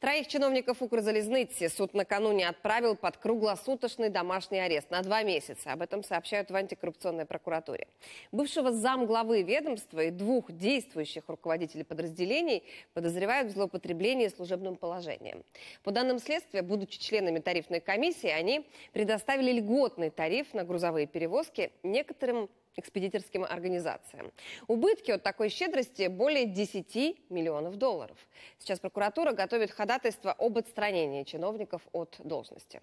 Троих чиновников Укрзалезныцы суд накануне отправил под круглосуточный домашний арест на два месяца. Об этом сообщают в антикоррупционной прокуратуре. Бывшего зам главы ведомства и двух действующих руководителей подразделений подозревают в злоупотреблении служебным положением. По данным следствия, будучи членами тарифной комиссии, они предоставили льготный тариф на грузовые перевозки некоторым экспедиторским организациям. Убытки от такой щедрости более 10 миллионов долларов. Сейчас прокуратура готовит ходатайство об отстранении чиновников от должности.